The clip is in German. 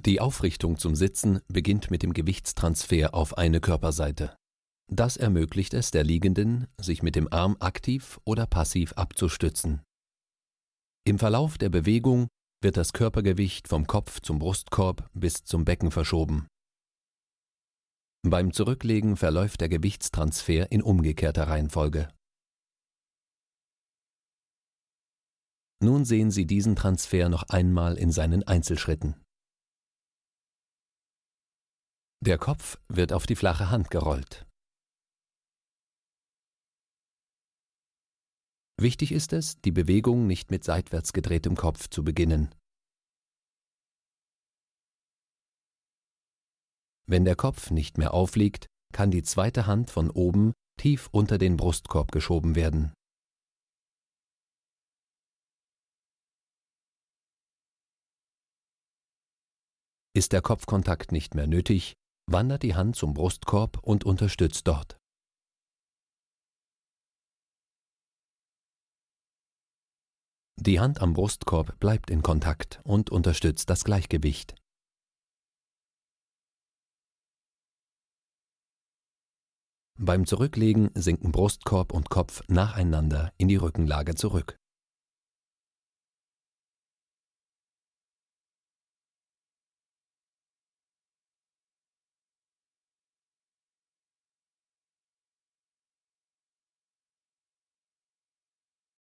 Die Aufrichtung zum Sitzen beginnt mit dem Gewichtstransfer auf eine Körperseite. Das ermöglicht es der Liegenden, sich mit dem Arm aktiv oder passiv abzustützen. Im Verlauf der Bewegung wird das Körpergewicht vom Kopf zum Brustkorb bis zum Becken verschoben. Beim Zurücklegen verläuft der Gewichtstransfer in umgekehrter Reihenfolge. Nun sehen Sie diesen Transfer noch einmal in seinen Einzelschritten. Der Kopf wird auf die flache Hand gerollt. Wichtig ist es, die Bewegung nicht mit seitwärts gedrehtem Kopf zu beginnen. Wenn der Kopf nicht mehr aufliegt, kann die zweite Hand von oben tief unter den Brustkorb geschoben werden. Ist der Kopfkontakt nicht mehr nötig, wandert die Hand zum Brustkorb und unterstützt dort. Die Hand am Brustkorb bleibt in Kontakt und unterstützt das Gleichgewicht. Beim Zurücklegen sinken Brustkorb und Kopf nacheinander in die Rückenlage zurück.